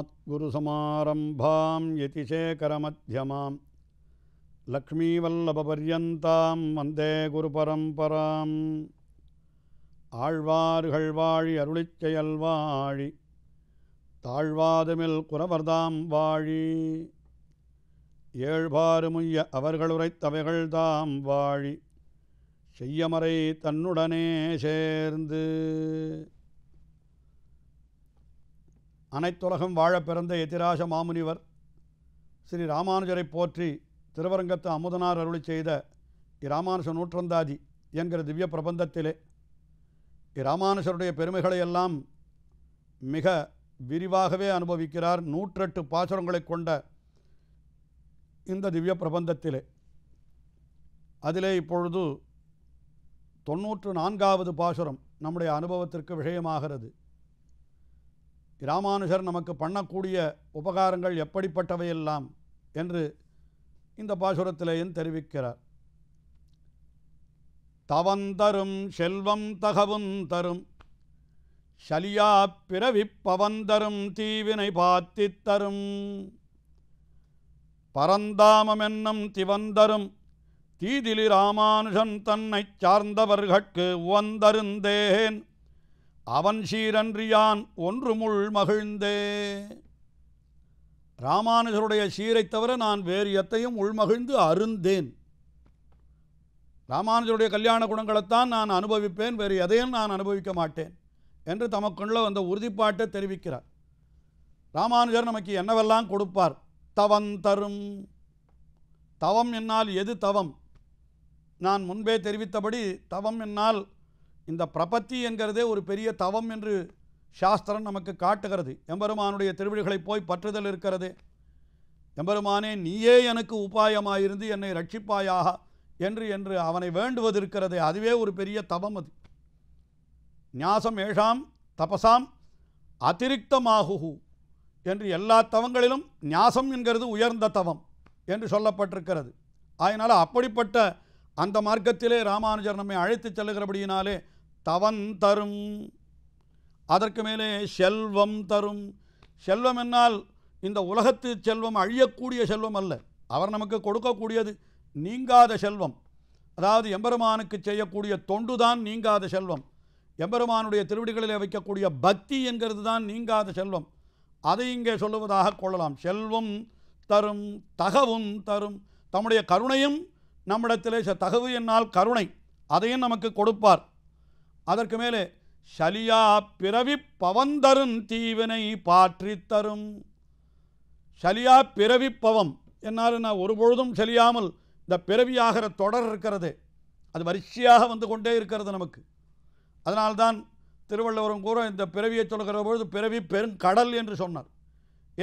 अस्मद्गुरुसमारम्भां यतिशेखरमध्यमां லக்ஷ்மீவல்லபபரியந்தாம் வந்தே குருபரம்பராம் ஆழ்வார்கள் வாழி அருளிச்செயல் வாழி தாழ்வாதுமில் குரவர்தாம் வாழி ஏழ்பாறுமுய்ய அவர்களுரைத்தவைகள் தாம் வாழி செய்யமறை தன்னுடனே சேர்ந்து அனைத்துலகம் வாழ பிறந்த எதிராஜ மாமுனிவர் ஸ்ரீ ராமானுஜரை போற்றி திருவரங்கத்து அமுதனார் அருளி செய்த இராமானுஷ நூற்றந்தாதி என்கிற திவ்ய பிரபந்தத்திலே இராமானுஷருடைய பெருமைகளை எல்லாம் மிக விரிவாகவே அனுபவிக்கிறார் நூற்றெட்டு பாசுரங்களை கொண்ட இந்த திவ்ய பிரபந்தத்திலே அதிலே இப்பொழுது தொன்னூற்று நான்காவது பாசுரம் நம்முடைய அனுபவத்திற்கு விஷயமாகிறது ராமானுஜர் நமக்கு பண்ணக்கூடிய உபகாரங்கள் எப்படிப்பட்டவையெல்லாம் என்று இந்த பாசுரத்திலேயும் தெரிவிக்கிறார் தவந்தரும் செல்வம் தகவும் தரும் சலியா பிறவி பவந்தரும் தீவினை பாத்தி தரும் பரந்தாமம் என்னும் திவந்தரும் தீதிலி ராமானுஷன் தன்னை சார்ந்தவர்கட்கு உவந்தருந்தேன் அவன் சீரன்றியான் ஒன்று முள் மகிழ்ந்தே ராமானுஜருடைய சீரை தவிர நான் வேறு எத்தையும் உள்மகிழ்ந்து அருந்தேன் ராமானுஜருடைய கல்யாண குணங்களைத்தான் நான் அனுபவிப்பேன் வேறு எதையும் நான் அனுபவிக்க மாட்டேன் என்று தமக்குள்ள அந்த உறுதிப்பாட்டை தெரிவிக்கிறார் ராமானுஜர் நமக்கு என்னவெல்லாம் கொடுப்பார் தவம் தரும் தவம் என்னால் எது தவம் நான் முன்பே தெரிவித்தபடி தவம் என்னால் இந்த பிரபத்தி என்கிறதே ஒரு பெரிய தவம் என்று சாஸ்திரம் நமக்கு காட்டுகிறது எம்பெருமானுடைய திருவிழிகளை போய் பற்றுதல் இருக்கிறது எம்பெருமானே நீயே எனக்கு உபாயமாயிருந்து என்னை ரட்சிப்பாயாக என்று என்று அவனை வேண்டுவது இருக்கிறது அதுவே ஒரு பெரிய தவம் அது ஞாசம் ஏஷாம் தபசாம் அதிரிக்தமாகுகு என்று எல்லா தவங்களிலும் ஞாசம் என்கிறது உயர்ந்த தவம் என்று சொல்லப்பட்டிருக்கிறது அதனால் அப்படிப்பட்ட அந்த மார்க்கத்திலே ராமானுஜர் நம்மை அழைத்து செல்லுகிறபடியினாலே தவன் தரும் அதற்கு மேலே செல்வம் தரும் செல்வம் என்னால் இந்த உலகத்து செல்வம் அழியக்கூடிய செல்வம் அல்ல அவர் நமக்கு கொடுக்கக்கூடியது நீங்காத செல்வம் அதாவது எம்பெருமானுக்கு செய்யக்கூடிய தொண்டு தான் நீங்காத செல்வம் எம்பெருமானுடைய திருவிடிகளில் வைக்கக்கூடிய பக்தி என்கிறது தான் நீங்காத செல்வம் அதை இங்கே சொல்லுவதாக கொள்ளலாம் செல்வம் தரும் தகவும் தரும் தம்முடைய கருணையும் நம்மிடத்திலே தகவு என்னால் கருணை அதையும் நமக்கு கொடுப்பார் அதற்கு மேலே சலியா பிறவி பவந்தரும் தீவினை பாற்றி தரும் சலியா பிறவி பவம் என்னால் நான் ஒருபொழுதும் சலியாமல் இந்த பிறவியாகிற தொடர் இருக்கிறது அது வரிசையாக வந்து கொண்டே இருக்கிறது நமக்கு அதனால்தான் திருவள்ளுவரும் கூட இந்த பிறவியை சொல்கிற பொழுது பிறவி பெருங்கடல் என்று சொன்னார்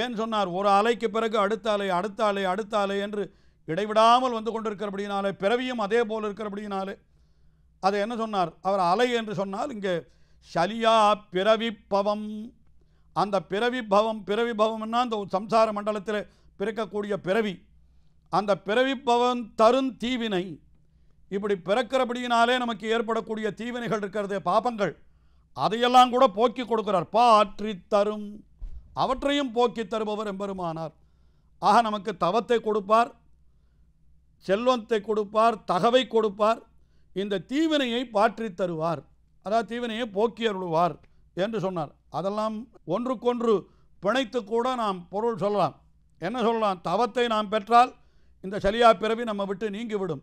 ஏன் சொன்னார் ஒரு அலைக்கு பிறகு அடுத்த அலை அடுத்த அலை அடுத்த அலை என்று இடைவிடாமல் வந்து கொண்டிருக்கிறபடியினாலே பிறவியும் அதே போல் இருக்கிறபடியினாலே அதை என்ன சொன்னார் அவர் அலை என்று சொன்னால் இங்கே சலியா பிறவிப்பவம் அந்த பிறவிபவம் பிறவிபவம்னா அந்த சம்சார மண்டலத்தில் பிறக்கக்கூடிய பிறவி அந்த பவம் தரும் தீவினை இப்படி பிறக்கிறபடியினாலே நமக்கு ஏற்படக்கூடிய தீவினைகள் இருக்கிறது பாபங்கள் அதையெல்லாம் கூட போக்கி கொடுக்கிறார் பாற்றி தரும் அவற்றையும் போக்கி தருபவர் எம்பெருமானார் ஆக நமக்கு தவத்தை கொடுப்பார் செல்வத்தை கொடுப்பார் தகவை கொடுப்பார் இந்த தீவினையை பாற்றி தருவார் அதாவது தீவினையை போக்கி அருள்வார் என்று சொன்னார் அதெல்லாம் ஒன்றுக்கொன்று பிணைத்து கூட நாம் பொருள் சொல்லலாம் என்ன சொல்லலாம் தவத்தை நாம் பெற்றால் இந்த சலியா பிறவி நம்ம விட்டு நீங்கிவிடும்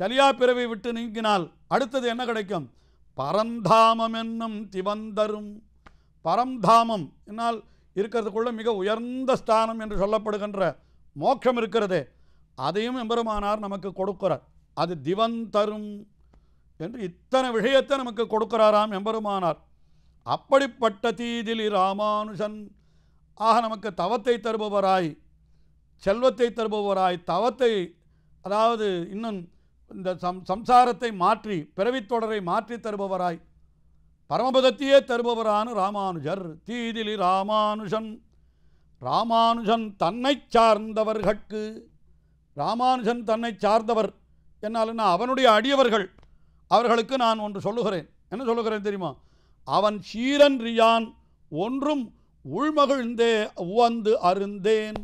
சலியா பிறவி விட்டு நீங்கினால் அடுத்தது என்ன கிடைக்கும் பரந்தாமம் என்னும் திவந்தரும் பரந்தாமம் என்னால் இருக்கிறதுக்குள்ள மிக உயர்ந்த ஸ்தானம் என்று சொல்லப்படுகின்ற மோட்சம் இருக்கிறதே அதையும் எம்பெருமானார் நமக்கு கொடுக்கிறார் அது திவந்தரும் என்று இத்தனை விஷயத்தை நமக்கு கொடுக்கிறாராம் எம்பெருமானார் அப்படிப்பட்ட தீதிலி ராமானுஷன் ஆக நமக்கு தவத்தை தருபவராய் செல்வத்தை தருபவராய் தவத்தை அதாவது இன்னும் இந்த சம் சம்சாரத்தை மாற்றி பிறவித் தொடரை மாற்றி தருபவராய் பரமபதத்தையே தருபவரான ராமானுஜர் தீதிலி ராமானுஷன் ராமானுஜன் தன்னை சார்ந்தவர்கட்கு ராமானுஜன் தன்னை சார்ந்தவர் நான் அவனுடைய அடியவர்கள் அவர்களுக்கு நான் ஒன்று சொல்லுகிறேன் என்ன சொல்லுகிறேன் தெரியுமா அவன் சீரன் ரியான் ஒன்றும் உள்மகிழ்ந்தே உவந்து அருந்தேன்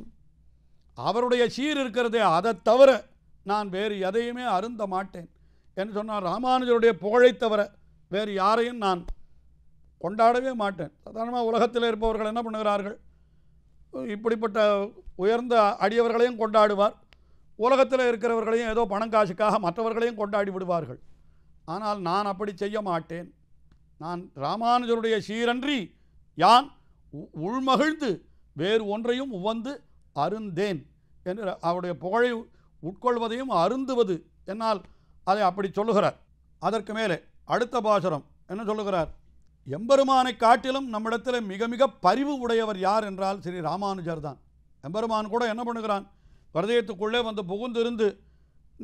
அவருடைய சீர் இருக்கிறதே அதை தவிர நான் வேறு எதையுமே அருந்த மாட்டேன் என்று சொன்னால் ராமானுஜருடைய புகழை தவிர வேறு யாரையும் நான் கொண்டாடவே மாட்டேன் சாதாரணமாக உலகத்தில் இருப்பவர்கள் என்ன பண்ணுகிறார்கள் இப்படிப்பட்ட உயர்ந்த அடியவர்களையும் கொண்டாடுவார் உலகத்தில் இருக்கிறவர்களையும் ஏதோ பணம் காசுக்காக மற்றவர்களையும் கொண்டாடி விடுவார்கள் ஆனால் நான் அப்படி செய்ய மாட்டேன் நான் ராமானுஜருடைய சீரன்றி யான் உள்மகிழ்ந்து வேறு ஒன்றையும் உவந்து அருந்தேன் என்று அவருடைய புகழை உட்கொள்வதையும் அருந்துவது என்னால் அதை அப்படி சொல்லுகிறார் அதற்கு மேலே அடுத்த பாசுரம் என்ன சொல்லுகிறார் எம்பெருமானை காட்டிலும் நம்மிடத்தில் மிக மிக பரிவு உடையவர் யார் என்றால் ஸ்ரீ ராமானுஜர் தான் எம்பெருமான் கூட என்ன பண்ணுகிறான் ஹிரதயத்துக்குள்ளே வந்து புகுந்திருந்து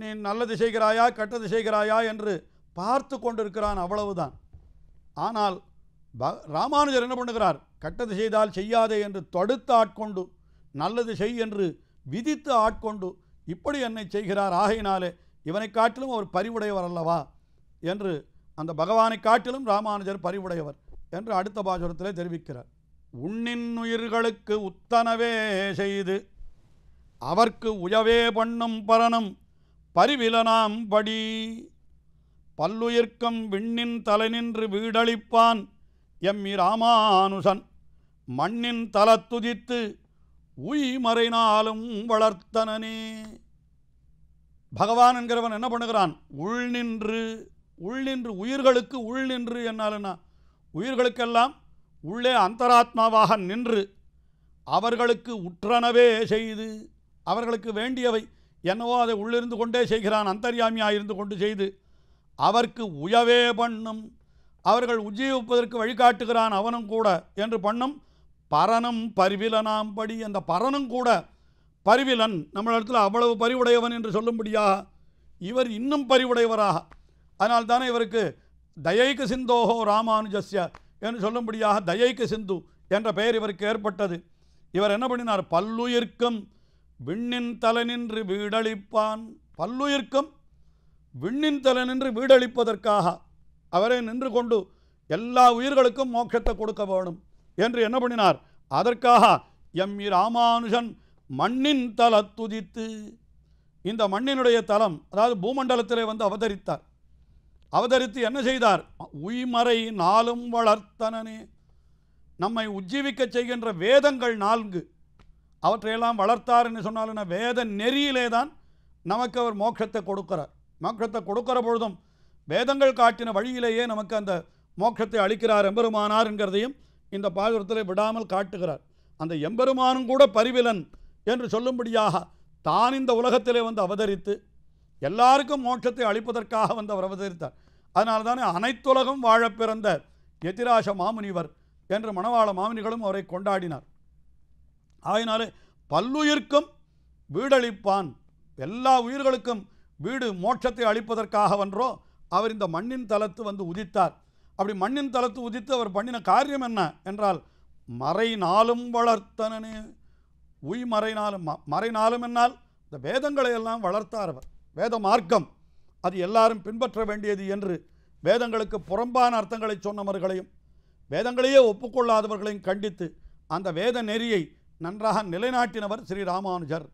நீ நல்லது செய்கிறாயா கெட்டது செய்கிறாயா என்று பார்த்து கொண்டிருக்கிறான் அவ்வளவுதான் ஆனால் ப ராமானுஜர் என்ன பண்ணுகிறார் கட்டது செய்தால் செய்யாதே என்று தடுத்து ஆட்கொண்டு நல்லது செய் என்று விதித்து ஆட்கொண்டு இப்படி என்னை செய்கிறார் ஆகையினாலே இவனை காட்டிலும் அவர் பரிவுடையவர் அல்லவா என்று அந்த பகவானை காட்டிலும் ராமானுஜர் பரிவுடையவர் என்று அடுத்த பாசுரத்திலே தெரிவிக்கிறார் உயிர்களுக்கு உத்தனவே செய்து அவர்க்கு உயவே பண்ணும் பரிவிலனாம் பரிவிலனாம்படி பல்லுயிர்க்கம் விண்ணின் தலைநின்று வீடழிப்பான் எம்மி ராமானுசன் மண்ணின் தலத்துதித்து உய்மறைனாலும் வளர்த்தனனே பகவான் என்கிறவன் என்ன பண்ணுகிறான் உள் நின்று உள் நின்று உயிர்களுக்கு உள் நின்று என்னாலன்னா உயிர்களுக்கெல்லாம் உள்ளே அந்தராத்மாவாக நின்று அவர்களுக்கு உற்றனவே செய்து அவர்களுக்கு வேண்டியவை என்னவோ அதை உள்ளிருந்து கொண்டே செய்கிறான் அந்தர்யாமியாக இருந்து கொண்டு செய்து அவர்க்கு உயவே பண்ணும் அவர்கள் உஜீவிப்பதற்கு வழிகாட்டுகிறான் அவனும் கூட என்று பண்ணும் பரணம் பரிவிலனாம்படி அந்த பரணம் கூட பரிவிலன் நம்மளிடத்தில் அவ்வளவு பரிவுடையவன் என்று சொல்லும்படியாக இவர் இன்னும் பரிவுடையவராக அதனால்தானே இவருக்கு தயைக்கு சிந்தோகோ ராமானுஜஸ்ய என்று சொல்லும்படியாக தயைக்கு சிந்து என்ற பெயர் இவருக்கு ஏற்பட்டது இவர் என்ன பண்ணினார் பல்லுயிர்க்கும் விண்ணின் தலை நின்று வீடழிப்பான் பல்லுயிர்க்கும் விண்ணின் தலை நின்று வீடளிப்பதற்காக அவரே நின்று கொண்டு எல்லா உயிர்களுக்கும் மோட்சத்தை கொடுக்க வேணும் என்று என்ன பண்ணினார் அதற்காக எம் இ ராமானுஷன் மண்ணின் தல துதித்து இந்த மண்ணினுடைய தலம் அதாவது பூமண்டலத்திலே வந்து அவதரித்தார் அவதரித்து என்ன செய்தார் உய்மறை நாளும் வளர்த்தனனே நம்மை உஜ்ஜீவிக்க செய்கின்ற வேதங்கள் நான்கு அவற்றையெல்லாம் வளர்த்தார் என்று சொன்னாலும் வேத நெறியிலே தான் நமக்கு அவர் மோட்சத்தை கொடுக்கிறார் மாற்றத்தை கொடுக்கிற பொழுதும் வேதங்கள் காட்டின வழியிலேயே நமக்கு அந்த மோட்சத்தை அளிக்கிறார் எம்பெருமானார் என்கிறதையும் இந்த பாகுரத்தில் விடாமல் காட்டுகிறார் அந்த எம்பெருமானும் கூட பரிவிலன் என்று சொல்லும்படியாக தான் இந்த உலகத்திலே வந்து அவதரித்து எல்லாருக்கும் மோட்சத்தை அளிப்பதற்காக வந்து அவர் அவதரித்தார் அதனால தானே அனைத்துலகம் வாழ பிறந்த எதிராச மாமுனிவர் என்று மணவாள மாமுனிகளும் அவரை கொண்டாடினார் ஆயினாலே பல்லுயிர்க்கும் வீடழிப்பான் எல்லா உயிர்களுக்கும் வீடு மோட்சத்தை அளிப்பதற்காக வன்றோ அவர் இந்த மண்ணின் தளத்து வந்து உதித்தார் அப்படி மண்ணின் தளத்து உதித்து அவர் பண்ணின காரியம் என்ன என்றால் மறை நாளும் வளர்த்தனே உய் மறை நாளும் மறை நாளும் என்னால் இந்த வேதங்களை எல்லாம் வளர்த்தார் அவர் வேத மார்க்கம் அது எல்லாரும் பின்பற்ற வேண்டியது என்று வேதங்களுக்கு புறம்பான அர்த்தங்களை சொன்னவர்களையும் வேதங்களையே ஒப்புக்கொள்ளாதவர்களையும் கண்டித்து அந்த வேத நெறியை நன்றாக நிலைநாட்டினவர் ஸ்ரீ ராமானுஜர்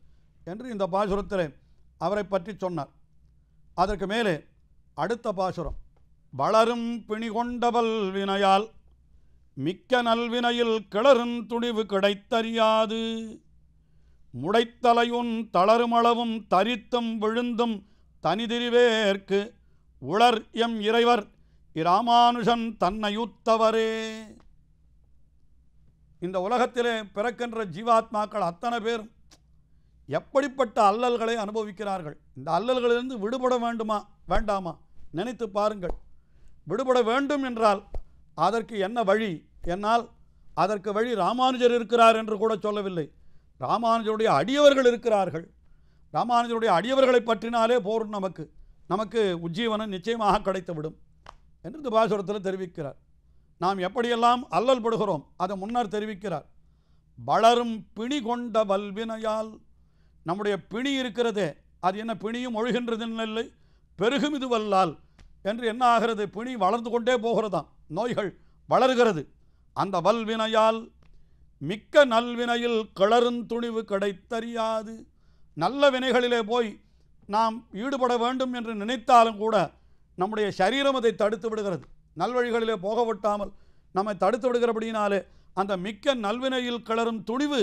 என்று இந்த பாசுரத்தில் அவரை பற்றி சொன்னார் அதற்கு மேலே அடுத்த பாசுரம் வளரும் பிணி கொண்டவல் வினையால் மிக்க நல்வினையில் கிளறும் துணிவு கிடைத்தறியாது முடைத்தலையும் தளருமளவும் தரித்தும் விழுந்தும் தனிதிரிவேற்கு உளர் எம் இறைவர் இராமானுஷன் தன்னையுத்தவரே இந்த உலகத்திலே பிறக்கின்ற ஜீவாத்மாக்கள் அத்தனை பேரும் எப்படிப்பட்ட அல்லல்களை அனுபவிக்கிறார்கள் இந்த அல்லல்களிலிருந்து விடுபட வேண்டுமா வேண்டாமா நினைத்து பாருங்கள் விடுபட வேண்டும் என்றால் அதற்கு என்ன வழி என்னால் அதற்கு வழி ராமானுஜர் இருக்கிறார் என்று கூட சொல்லவில்லை ராமானுஜருடைய அடியவர்கள் இருக்கிறார்கள் ராமானுஜருடைய அடியவர்களை பற்றினாலே போரும் நமக்கு நமக்கு உஜ்ஜீவனம் நிச்சயமாக கிடைத்துவிடும் என்று துபாசுரத்தில் தெரிவிக்கிறார் நாம் எப்படியெல்லாம் அல்லல் படுகிறோம் அதை முன்னர் தெரிவிக்கிறார் வளரும் பிணி கொண்ட வல்வினையால் நம்முடைய பிணி இருக்கிறது அது என்ன பிணியும் ஒழுகின்றதுன்னு இல்லை பெருகும் இது வல்லால் என்று என்ன ஆகிறது பிணி வளர்ந்து கொண்டே போகிறதாம் நோய்கள் வளர்கிறது அந்த வல்வினையால் மிக்க நல்வினையில் கிளறுந்துணிவு கிடைத்தறியாது நல்ல வினைகளிலே போய் நாம் ஈடுபட வேண்டும் என்று நினைத்தாலும் கூட நம்முடைய சரீரம் அதை தடுத்து விடுகிறது நல்வழிகளிலே போக விட்டாமல் நம்மை தடுத்து விடுகிறபடினாலே அந்த மிக்க நல்வினையில் கிளறும் துணிவு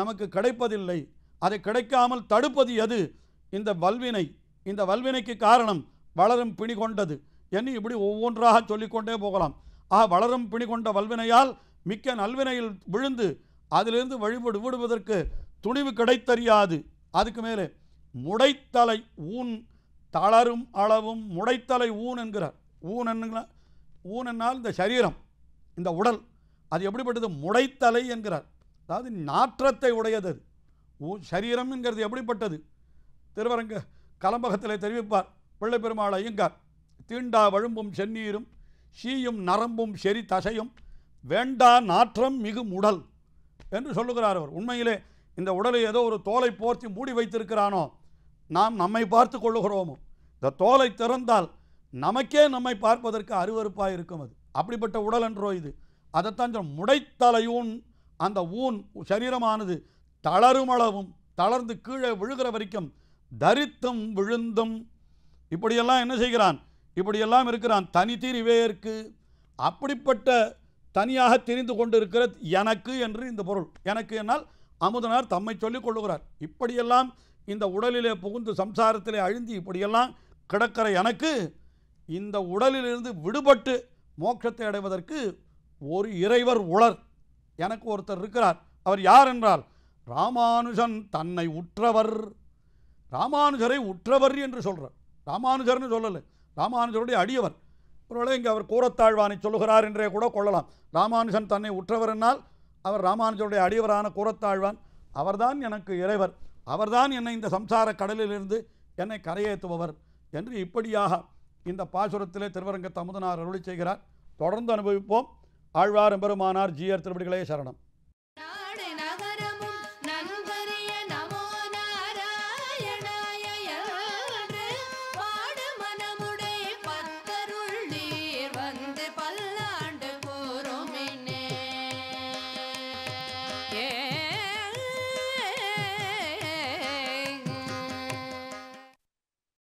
நமக்கு கிடைப்பதில்லை அதை கிடைக்காமல் தடுப்பது எது இந்த வல்வினை இந்த வல்வினைக்கு காரணம் வளரும் பிணி கொண்டது என்று இப்படி ஒவ்வொன்றாக சொல்லிக்கொண்டே போகலாம் ஆ வளரும் பிணி கொண்ட வல்வினையால் மிக்க நல்வினையில் விழுந்து அதிலிருந்து வழிபடு விடுவதற்கு துணிவு கிடைத்தறியாது அதுக்கு மேலே முடைத்தலை ஊன் தளரும் அளவும் முடைத்தலை ஊன் என்கிறார் ஊன் என்ன ஊன் என்னால் இந்த சரீரம் இந்த உடல் அது எப்படிப்பட்டது முடைத்தலை என்கிறார் அதாவது நாற்றத்தை உடையது சரீரம் என்கிறது எப்படிப்பட்டது திருவரங்க கலம்பகத்தில் தெரிவிப்பார் பிள்ளை பெருமாள் ஐயங்கார் தீண்டா வழும்பும் செந்நீரும் சீயும் நரம்பும் செரி தசையும் வேண்டா நாற்றம் மிகு உடல் என்று சொல்லுகிறார் அவர் உண்மையிலே இந்த உடலை ஏதோ ஒரு தோலை போர்த்தி மூடி வைத்திருக்கிறானோ நாம் நம்மை பார்த்து கொள்ளுகிறோமோ இந்த தோலை திறந்தால் நமக்கே நம்மை பார்ப்பதற்கு அருவறுப்பாக இருக்கும் அது அப்படிப்பட்ட உடல் என்றோ இது அதைத்தான் முடைத்தலையூன் அந்த ஊன் சரீரமானது தளருமளவும் தளர்ந்து கீழே விழுகிற வரைக்கும் தரித்தும் விழுந்தும் இப்படியெல்லாம் என்ன செய்கிறான் இப்படியெல்லாம் இருக்கிறான் தனி தனித்திரிவேற்கு அப்படிப்பட்ட தனியாக தெரிந்து கொண்டிருக்கிற எனக்கு என்று இந்த பொருள் எனக்கு என்னால் அமுதனார் தம்மை சொல்லிக் கொள்ளுகிறார் இப்படியெல்லாம் இந்த உடலிலே புகுந்து சம்சாரத்திலே அழிந்து இப்படியெல்லாம் கிடக்கிற எனக்கு இந்த உடலிலிருந்து விடுபட்டு மோட்சத்தை அடைவதற்கு ஒரு இறைவர் உளர் எனக்கு ஒருத்தர் இருக்கிறார் அவர் யார் என்றால் ராமானுஜன் தன்னை உற்றவர் ராமானுஜரை உற்றவர் என்று சொல்கிறார் ராமானுஜர்னு சொல்லலை ராமானுஜருடைய அடியவர் ஒருவேளை இங்கே அவர் கூரத்தாழ்வானை சொல்லுகிறார் என்றே கூட கொள்ளலாம் ராமானுஜன் தன்னை உற்றவர் என்னால் அவர் ராமானுஜருடைய அடியவரான கூரத்தாழ்வான் அவர்தான் எனக்கு இறைவர் அவர்தான் என்னை இந்த சம்சார கடலிலிருந்து என்னை கரையேற்றுபவர் என்று இப்படியாக இந்த பாசுரத்திலே திருவரங்க தமுதனார் அருளி செய்கிறார் தொடர்ந்து அனுபவிப்போம் ஆழ்வார் பெருமானார் ஜியர் திருப்படிகளே சரணம்